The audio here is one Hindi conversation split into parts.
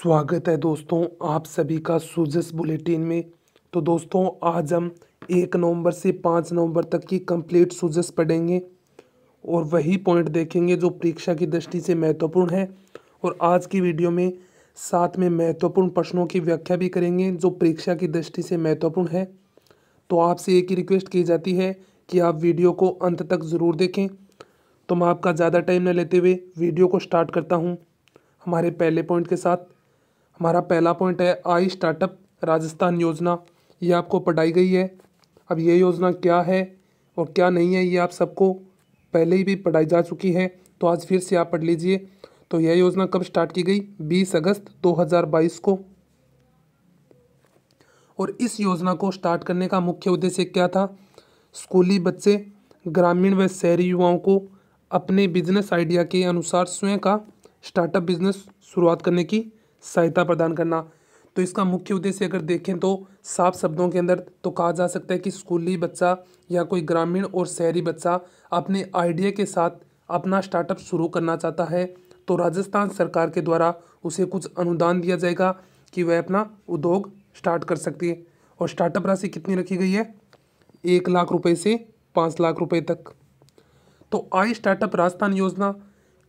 स्वागत है दोस्तों आप सभी का सूजस बुलेटिन में तो दोस्तों आज हम एक नवंबर से पाँच नवंबर तक की कंप्लीट सूजस पढ़ेंगे और वही पॉइंट देखेंगे जो परीक्षा की दृष्टि से महत्वपूर्ण है और आज की वीडियो में साथ में महत्वपूर्ण प्रश्नों की व्याख्या भी करेंगे जो परीक्षा की दृष्टि से महत्वपूर्ण है तो आपसे एक ही रिक्वेस्ट की जाती है कि आप वीडियो को अंत तक ज़रूर देखें तो मैं आपका ज़्यादा टाइम न लेते हुए वीडियो को स्टार्ट करता हूँ हमारे पहले पॉइंट के साथ हमारा पहला पॉइंट है आई स्टार्टअप राजस्थान योजना ये आपको पढ़ाई गई है अब ये योजना क्या है और क्या नहीं है ये आप सबको पहले ही भी पढ़ाई जा चुकी है तो आज फिर से आप पढ़ लीजिए तो यह योजना कब स्टार्ट की गई 20 अगस्त 2022 को और इस योजना को स्टार्ट करने का मुख्य उद्देश्य क्या था स्कूली बच्चे ग्रामीण व शहरी युवाओं को अपने बिजनेस आइडिया के अनुसार स्वयं का स्टार्टअप बिजनेस शुरुआत करने की सहायता प्रदान करना तो इसका मुख्य उद्देश्य अगर देखें तो साफ शब्दों के अंदर तो कहा जा सकता है कि स्कूली बच्चा या कोई ग्रामीण और शहरी बच्चा अपने आइडिया के साथ अपना स्टार्टअप शुरू करना चाहता है तो राजस्थान सरकार के द्वारा उसे कुछ अनुदान दिया जाएगा कि वह अपना उद्योग स्टार्ट कर सकती है और स्टार्टअप राशि कितनी रखी गई है एक लाख रुपये से पाँच लाख रुपये तक तो आई स्टार्टअप राजस्थान योजना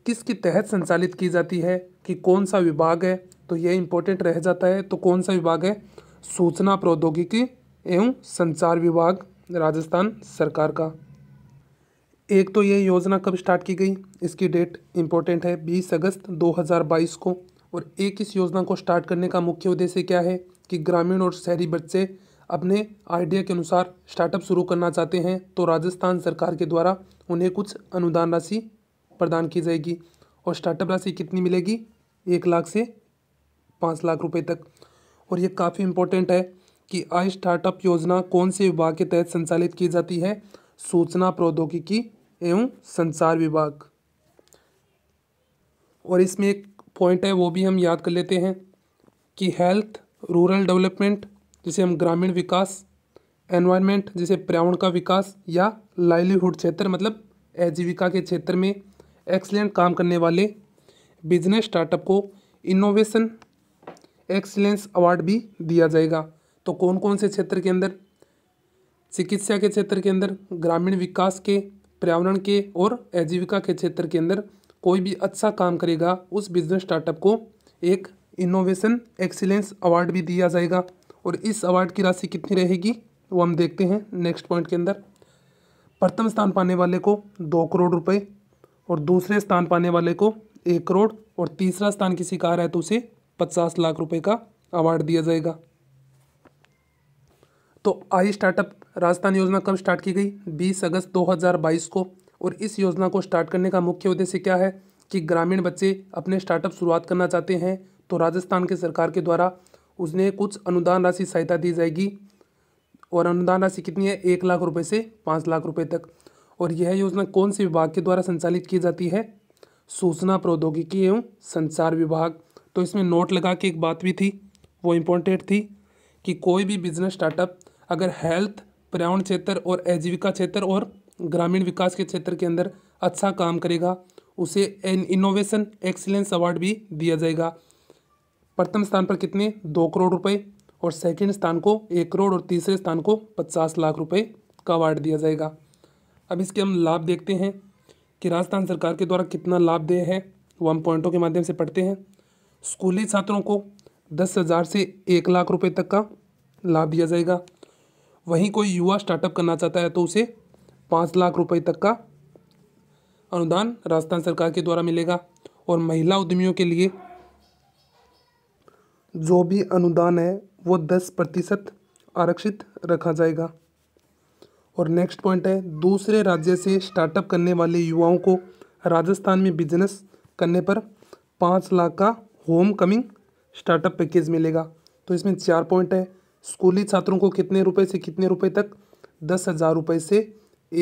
किसके तहत संचालित की जाती है कि कौन सा विभाग है तो ये इंपॉर्टेंट रह जाता है तो कौन सा विभाग है सूचना प्रौद्योगिकी एवं संचार विभाग राजस्थान सरकार का एक तो ये योजना कब स्टार्ट की गई इसकी डेट इम्पोर्टेंट है बीस अगस्त 2022 को और एक इस योजना को स्टार्ट करने का मुख्य उद्देश्य क्या है कि ग्रामीण और शहरी बच्चे अपने आइडिया के अनुसार स्टार्टअप शुरू करना चाहते हैं तो राजस्थान सरकार के द्वारा उन्हें कुछ अनुदान राशि प्रदान की जाएगी और स्टार्टअप राशि कितनी मिलेगी एक लाख से पाँच लाख रुपए तक और ये काफ़ी इम्पोर्टेंट है कि आई स्टार्टअप योजना कौन से विभाग के तहत संचालित की जाती है सूचना प्रौद्योगिकी एवं संचार विभाग और इसमें एक पॉइंट है वो भी हम याद कर लेते हैं कि हेल्थ रूरल डेवलपमेंट जिसे हम ग्रामीण विकास एनवायरनमेंट जिसे पर्यावरण का विकास या लाइवलीहुड क्षेत्र मतलब आजीविका के क्षेत्र में एक्सलेंट काम करने वाले बिजनेस स्टार्टअप को इनोवेशन एक्सलेंस अवार्ड भी दिया जाएगा तो कौन कौन से क्षेत्र के अंदर चिकित्सा के क्षेत्र के अंदर ग्रामीण विकास के पर्यावरण के और आजीविका के क्षेत्र के अंदर कोई भी अच्छा काम करेगा उस बिजनेस स्टार्टअप को एक इनोवेशन एक्सीलेंस अवार्ड भी दिया जाएगा और इस अवार्ड की राशि कितनी रहेगी वो हम देखते हैं नेक्स्ट पॉइंट के अंदर प्रथम स्थान पाने वाले को दो करोड़ रुपए और दूसरे स्थान पाने वाले को एक करोड़ और तीसरा स्थान किसी का आ रहा है तो उसे पचास लाख रुपए का अवार्ड दिया जाएगा तो आई स्टार्टअप राजस्थान योजना कब स्टार्ट की गई 20 अगस्त 2022 को और इस योजना को स्टार्ट करने का मुख्य उद्देश्य क्या है कि ग्रामीण बच्चे अपने स्टार्टअप शुरुआत करना चाहते हैं तो राजस्थान के सरकार के द्वारा उसने कुछ अनुदान राशि सहायता दी जाएगी और अनुदान राशि कितनी है एक लाख रुपए से पाँच लाख रुपए तक और यह योजना कौन से विभाग के द्वारा संचालित की जाती है सूचना प्रौद्योगिकी एवं संचार विभाग तो इसमें नोट लगा के एक बात भी थी वो इम्पोर्टेंट थी कि कोई भी बिजनेस स्टार्टअप अगर हेल्थ पर्यावरण क्षेत्र और आजीविका क्षेत्र और ग्रामीण विकास के क्षेत्र के अंदर अच्छा काम करेगा उसे एन इनोवेशन एक्सीलेंस अवार्ड भी दिया जाएगा प्रथम स्थान पर कितने दो करोड़ रुपए और सेकंड स्थान को एक करोड़ और तीसरे स्थान को पचास लाख रुपए का अवार्ड दिया जाएगा अब इसके हम लाभ देखते हैं कि राजस्थान सरकार के द्वारा कितना लाभ दे है वो हम पॉइंटों के माध्यम से पढ़ते हैं स्कूली छात्रों को दस हज़ार से एक लाख रुपए तक का लाभ दिया जाएगा वहीं कोई युवा स्टार्टअप करना चाहता है तो उसे पाँच लाख रुपए तक का अनुदान राजस्थान सरकार के द्वारा मिलेगा और महिला उद्यमियों के लिए जो भी अनुदान है वो दस प्रतिशत आरक्षित रखा जाएगा और नेक्स्ट पॉइंट है दूसरे राज्य से स्टार्टअप करने वाले युवाओं को राजस्थान में बिजनेस करने पर पाँच लाख का होम कमिंग स्टार्टअप पैकेज मिलेगा तो इसमें चार पॉइंट है स्कूली छात्रों को कितने रुपए से कितने रुपए तक दस हज़ार रुपये से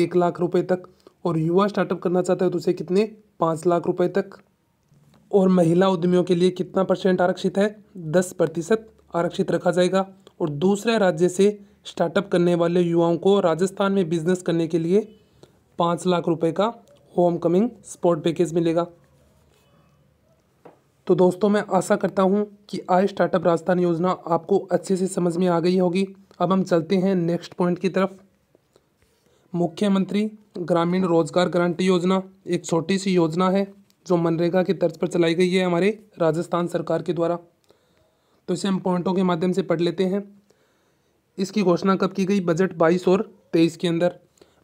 एक लाख रुपए तक और युवा स्टार्टअप करना चाहता है तो उसे कितने पाँच लाख रुपए तक और महिला उद्यमियों के लिए कितना परसेंट आरक्षित है दस प्रतिशत आरक्षित रखा जाएगा और दूसरे राज्य से स्टार्टअप करने वाले युवाओं को राजस्थान में बिजनेस करने के लिए पाँच लाख रुपये का होम कमिंग स्पॉट पैकेज मिलेगा तो दोस्तों मैं आशा करता हूँ कि आई स्टार्टअप राजस्थान योजना आपको अच्छे से समझ में आ गई होगी अब हम चलते हैं नेक्स्ट पॉइंट की तरफ मुख्यमंत्री ग्रामीण रोजगार गारंटी योजना एक छोटी सी योजना है जो मनरेगा के तर्ज पर चलाई गई है हमारे राजस्थान सरकार के द्वारा तो इसे हम पॉइंटों के माध्यम से पढ़ लेते हैं इसकी घोषणा कब की गई बजट बाईस और तेईस के अंदर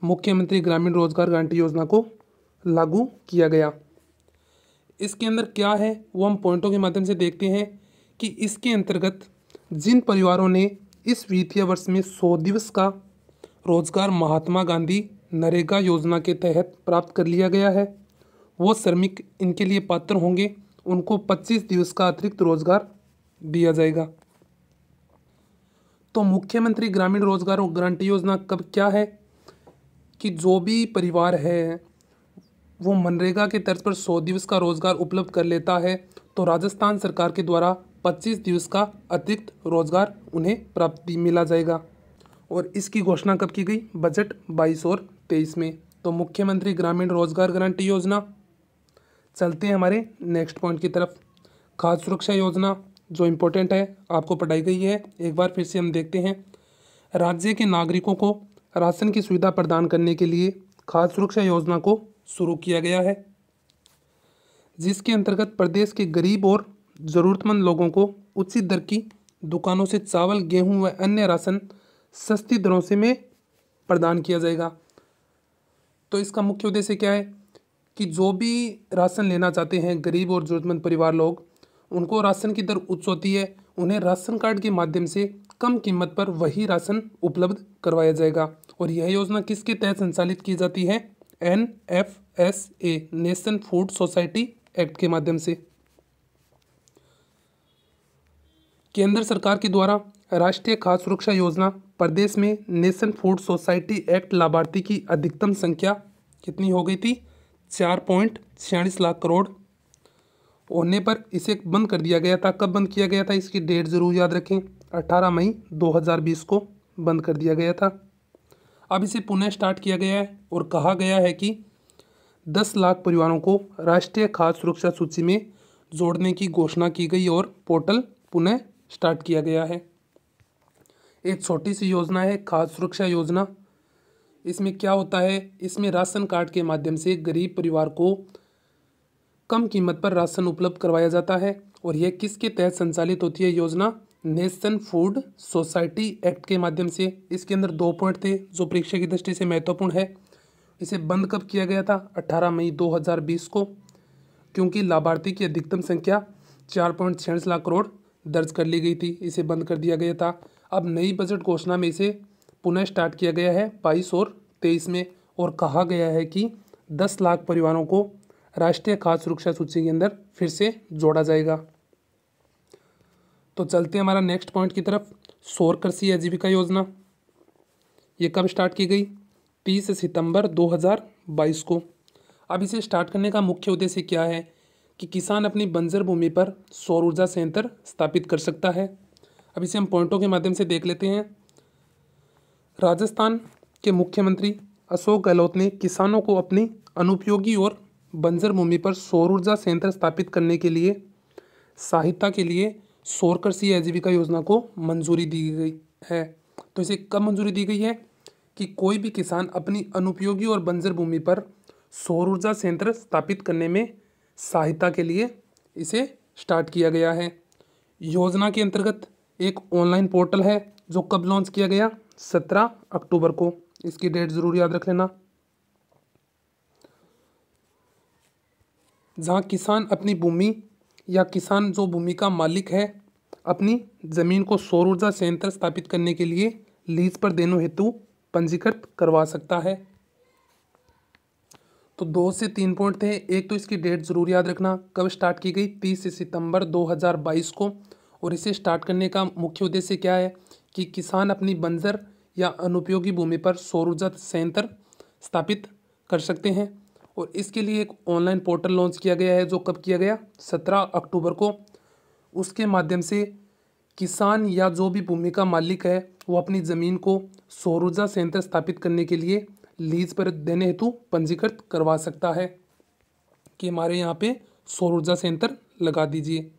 मुख्यमंत्री ग्रामीण रोजगार गारंटी योजना को लागू किया गया इसके अंदर क्या है वो हम पॉइंटों के माध्यम से देखते हैं कि इसके अंतर्गत जिन परिवारों ने इस वित्तीय वर्ष में सौ दिवस का रोजगार महात्मा गांधी नरेगा योजना के तहत प्राप्त कर लिया गया है वो श्रमिक इनके लिए पात्र होंगे उनको 25 दिवस का अतिरिक्त रोजगार दिया जाएगा तो मुख्यमंत्री ग्रामीण रोजगार गारंटी योजना कब क्या है कि जो भी परिवार है वो मनरेगा के तर्ज पर सौ दिवस का रोजगार उपलब्ध कर लेता है तो राजस्थान सरकार के द्वारा पच्चीस दिवस का अतिरिक्त रोजगार उन्हें प्राप्ति मिला जाएगा और इसकी घोषणा कब की गई बजट बाईस और तेईस में तो मुख्यमंत्री ग्रामीण रोजगार गारंटी योजना चलते हैं हमारे नेक्स्ट पॉइंट की तरफ खाद्य सुरक्षा योजना जो इम्पोर्टेंट है आपको पढ़ाई गई है एक बार फिर से हम देखते हैं राज्य के नागरिकों को राशन की सुविधा प्रदान करने के लिए खाद्य सुरक्षा योजना को शुरू किया गया है जिसके अंतर्गत प्रदेश के गरीब और ज़रूरतमंद लोगों को उचित दर की दुकानों से चावल गेहूं व अन्य राशन सस्ती दरों से में प्रदान किया जाएगा तो इसका मुख्य उद्देश्य क्या है कि जो भी राशन लेना चाहते हैं गरीब और ज़रूरतमंद परिवार लोग उनको राशन की दर उच्च होती है उन्हें राशन कार्ड के माध्यम से कम कीमत पर वही राशन उपलब्ध करवाया जाएगा और यह योजना किसके तहत संचालित की जाती है N F S A nation food society act के माध्यम से केंद्र सरकार के द्वारा राष्ट्रीय खाद्य सुरक्षा योजना प्रदेश में नेशन फूड सोसाइटी एक्ट लाभार्थी की अधिकतम संख्या कितनी हो गई थी चार पॉइंट छियालीस लाख करोड़ होने पर इसे बंद कर दिया गया था कब बंद किया गया था इसकी डेट ज़रूर याद रखें अठारह मई 2020 को बंद कर दिया गया था अब इसे पुनः स्टार्ट किया गया है और कहा गया है कि दस लाख परिवारों को राष्ट्रीय खाद्य सुरक्षा सूची में जोड़ने की घोषणा की गई और पोर्टल पुनः स्टार्ट किया गया है एक छोटी सी योजना है खाद्य सुरक्षा योजना इसमें क्या होता है इसमें राशन कार्ड के माध्यम से गरीब परिवार को कम कीमत पर राशन उपलब्ध करवाया जाता है और यह किसके तहत संचालित होती है योजना नेशन फूड सोसाइटी एक्ट के माध्यम से इसके अंदर दो पॉइंट थे जो परीक्षा की दृष्टि से महत्वपूर्ण है इसे बंद कब किया गया था 18 मई 2020 को क्योंकि लाभार्थी की अधिकतम संख्या चार पॉइंट छियालीस लाख करोड़ दर्ज कर ली गई थी इसे बंद कर दिया गया था अब नई बजट घोषणा में इसे पुनः स्टार्ट किया गया है बाईस और तेईस में और कहा गया है कि दस लाख परिवारों को राष्ट्रीय खाद्य सुरक्षा सूची के अंदर फिर से जोड़ा जाएगा तो चलते हैं हमारा नेक्स्ट पॉइंट की तरफ सौर कृषि आजीविका योजना ये कब स्टार्ट की गई तीस सितंबर 2022 को अब इसे स्टार्ट करने का मुख्य उद्देश्य क्या है कि किसान अपनी बंजर भूमि पर सौर ऊर्जा संयंत्र स्थापित कर सकता है अब इसे हम पॉइंटों के माध्यम से देख लेते हैं राजस्थान के मुख्यमंत्री अशोक गहलोत ने किसानों को अपनी अनुपयोगी और बंजर भूमि पर सौर ऊर्जा संयंत्र स्थापित करने के लिए सहायता के लिए सोरकरसी आजीविका योजना को मंजूरी दी गई है तो इसे कब मंजूरी दी गई है कि कोई भी किसान अपनी अनुपयोगी और बंजर भूमि पर सौर ऊर्जा संयंत्र स्थापित करने में सहायता के लिए इसे स्टार्ट किया गया है योजना के अंतर्गत एक ऑनलाइन पोर्टल है जो कब लॉन्च किया गया सत्रह अक्टूबर को इसकी डेट ज़रूर याद रख लेना जहाँ किसान अपनी भूमि या किसान जो भूमि का मालिक है अपनी ज़मीन को सौर ऊर्जा संयंत्र स्थापित करने के लिए लीज पर देने हेतु पंजीकृत करवा सकता है तो दो से तीन पॉइंट थे एक तो इसकी डेट ज़रूर याद रखना कब स्टार्ट की गई तीस सितंबर 2022 को और इसे स्टार्ट करने का मुख्य उद्देश्य क्या है कि किसान अपनी बंजर या अनुपयोगी भूमि पर सौर ऊर्जा संयंत्र स्थापित कर सकते हैं और इसके लिए एक ऑनलाइन पोर्टल लॉन्च किया गया है जो कब किया गया सत्रह अक्टूबर को उसके माध्यम से किसान या जो भी भूमि का मालिक है वो अपनी ज़मीन को सौर ऊर्जा संयंत्र स्थापित करने के लिए लीज पर देने हेतु पंजीकृत करवा सकता है कि हमारे यहाँ पे सौर ऊर्जा संयंत्र लगा दीजिए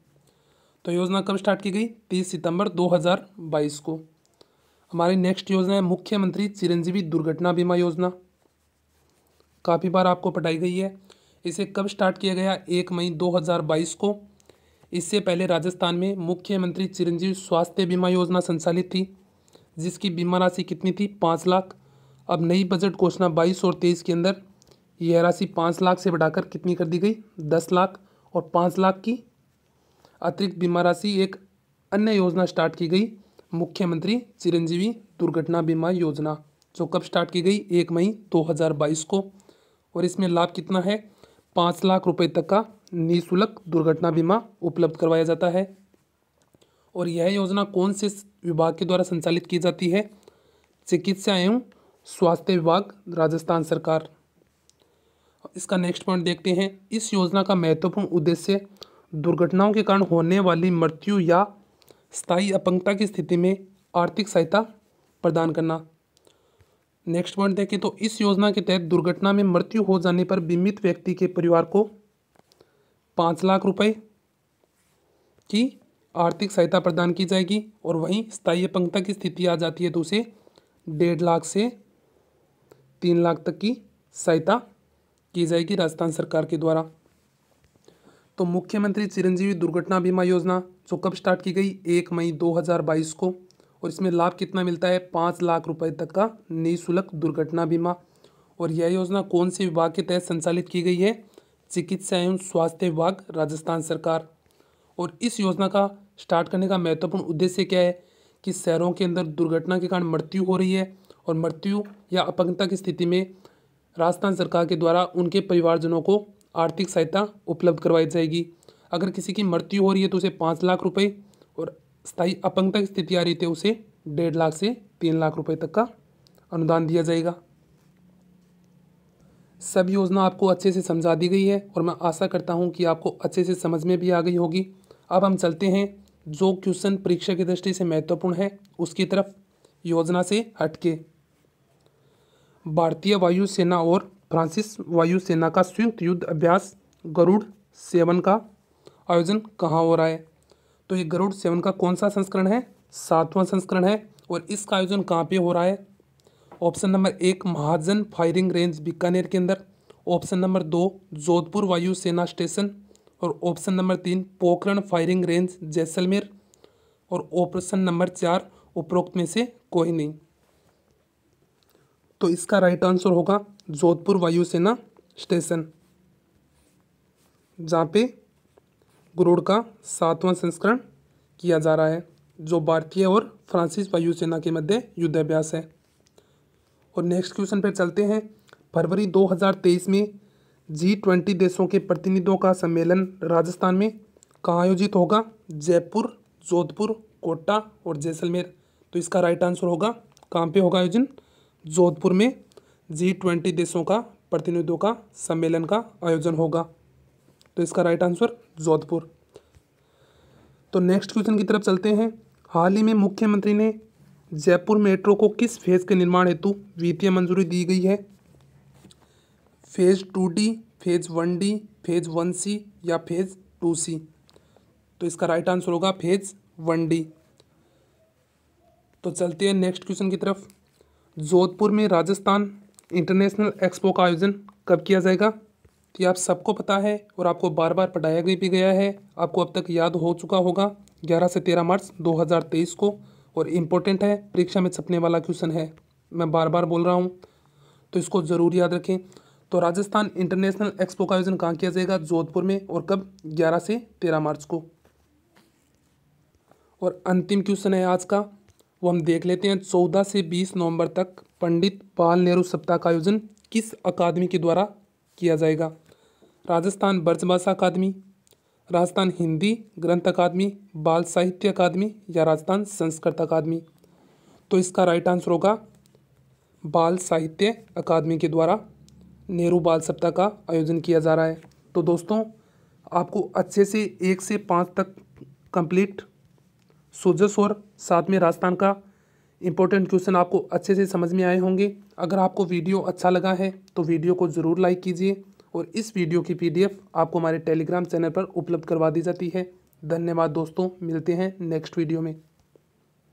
तो योजना कब स्टार्ट की गई तीस सितंबर 2022 को हमारी नेक्स्ट योजना है मुख्यमंत्री चिरंजीवी दुर्घटना बीमा योजना काफ़ी बार आपको पटाई गई है इसे कब स्टार्ट किया गया एक मई बाईस को इससे पहले राजस्थान में मुख्यमंत्री चिरंजीव स्वास्थ्य बीमा योजना संचालित थी जिसकी बीमा राशि कितनी थी पाँच लाख अब नई बजट घोषणा बाईस और तेईस के अंदर यह राशि पाँच लाख से बढ़ाकर कितनी कर दी गई दस लाख और पाँच लाख की अतिरिक्त बीमा राशि एक अन्य योजना स्टार्ट की गई मुख्यमंत्री चिरंजीवी दुर्घटना बीमा योजना जो कब स्टार्ट की गई एक मई 2022 को और इसमें लाभ कितना है पाँच लाख रुपए तक का निःशुल्क दुर्घटना बीमा उपलब्ध करवाया जाता है और यह योजना कौन से विभाग के द्वारा संचालित की जाती है चिकित्सा एवं स्वास्थ्य विभाग राजस्थान सरकार इसका नेक्स्ट पॉइंट देखते हैं इस योजना का महत्वपूर्ण उद्देश्य दुर्घटनाओं के कारण होने वाली मृत्यु या स्थायी अपंगता की स्थिति में आर्थिक सहायता प्रदान करना नेक्स्ट पॉइंट देखें तो इस योजना के तहत दुर्घटना में मृत्यु हो जाने पर बीमित व्यक्ति के परिवार को पाँच लाख रुपए की आर्थिक सहायता प्रदान की जाएगी और वहीं स्थायी पंक्ता की स्थिति आ जाती है तो उसे डेढ़ लाख से तीन लाख तक की सहायता की जाएगी राजस्थान सरकार के द्वारा तो मुख्यमंत्री चिरंजीवी दुर्घटना बीमा योजना जो कब स्टार्ट की गई एक मई 2022 को और इसमें लाभ कितना मिलता है पाँच लाख रुपए तक का निःशुल्क दुर्घटना बीमा और यह योजना कौन से विभाग के तहत संचालित की गई है चिकित्सा एवं स्वास्थ्य विभाग राजस्थान सरकार और इस योजना का स्टार्ट करने का महत्वपूर्ण उद्देश्य क्या है कि शहरों के अंदर दुर्घटना के कारण मृत्यु हो रही है और मृत्यु या अपंगता की स्थिति में राजस्थान सरकार के द्वारा उनके परिवारजनों को आर्थिक सहायता उपलब्ध करवाई जाएगी अगर किसी की मृत्यु हो रही है तो उसे पाँच लाख रुपये और स्थायी अपंगता की स्थिति आ रही थी उसे डेढ़ लाख से तीन लाख रुपये तक का अनुदान दिया जाएगा सब योजना आपको अच्छे से समझा दी गई है और मैं आशा करता हूँ कि आपको अच्छे से समझ में भी आ गई होगी अब हम चलते हैं जो क्वेश्चन परीक्षा की दृष्टि से महत्वपूर्ण है उसकी तरफ योजना से हटके भारतीय वायुसेना और फ्रांसिस वायुसेना का संयुक्त युद्ध अभ्यास गरुड़ सेवन का आयोजन कहाँ हो रहा है तो ये गरुड़ सेवन का कौन सा संस्करण है सातवां संस्करण है और इसका आयोजन कहाँ पे हो रहा है ऑप्शन नंबर एक महाजन फायरिंग रेंज बीकानेर के अंदर ऑप्शन नंबर दो जोधपुर वायु सेना स्टेशन और ऑप्शन नंबर तीन पोखरण फायरिंग रेंज जैसलमेर और ऑप्शन नंबर चार उपरोक्त में से कोई नहीं तो इसका राइट आंसर होगा जोधपुर वायुसेना स्टेशन जहाँ पे गुरुड़ का सातवां संस्करण किया जा रहा है जो भारतीय और फ्रांसीस वायुसेना के मध्य युद्धाभ्यास है और नेक्स्ट क्वेश्चन पर चलते हैं फरवरी 2023 में जी ट्वेंटी देशों के प्रतिनिधियों का सम्मेलन राजस्थान में कहाँ आयोजित होगा जयपुर जोधपुर कोटा और जैसलमेर तो इसका राइट आंसर होगा कहाँ पे होगा आयोजन जोधपुर में जी ट्वेंटी देशों का प्रतिनिधियों का सम्मेलन का आयोजन होगा तो इसका राइट आंसर जोधपुर तो नेक्स्ट क्वेश्चन की तरफ चलते हैं हाल ही में मुख्यमंत्री ने जयपुर मेट्रो को किस फेज़ के निर्माण हेतु वित्तीय मंजूरी दी गई है phase two D phase one D phase one C या फेज़ टू सी तो इसका राइट आंसर होगा फेज़ वन डी तो चलते हैं नेक्स्ट क्वेश्चन की तरफ जोधपुर में राजस्थान इंटरनेशनल एक्सपो का आयोजन कब किया जाएगा कि आप सबको पता है और आपको बार बार पढ़ाया भी गया है आपको अब तक याद हो चुका होगा 11 से 13 मार्च 2023 को और इम्पोर्टेंट है परीक्षा में छपने वाला क्वेश्चन है मैं बार बार बोल रहा हूँ तो इसको ज़रूर याद रखें तो राजस्थान इंटरनेशनल एक्सपो का आयोजन कहाँ किया जाएगा जोधपुर में और कब ग्यारह से तेरह मार्च को और अंतिम क्वेश्चन है आज का वो हम देख लेते हैं चौदह से बीस नवंबर तक पंडित बाल नेहरू सप्ताह का आयोजन किस अकादमी के द्वारा किया जाएगा राजस्थान ब्रजभाषा अकादमी राजस्थान हिंदी ग्रंथ अकादमी बाल साहित्य अकादमी या राजस्थान संस्कृत अकादमी तो इसका राइट आंसर होगा बाल साहित्य अकादमी के द्वारा नेहरू बाल सप्ताह का आयोजन किया जा रहा है तो दोस्तों आपको अच्छे से एक से पाँच तक कंप्लीट सोजस और साथ में राजस्थान का इम्पोर्टेंट क्वेश्चन आपको अच्छे से समझ में आए होंगे अगर आपको वीडियो अच्छा लगा है तो वीडियो को ज़रूर लाइक कीजिए और इस वीडियो की पीडीएफ आपको हमारे टेलीग्राम चैनल पर उपलब्ध करवा दी जाती है धन्यवाद दोस्तों मिलते हैं नेक्स्ट वीडियो में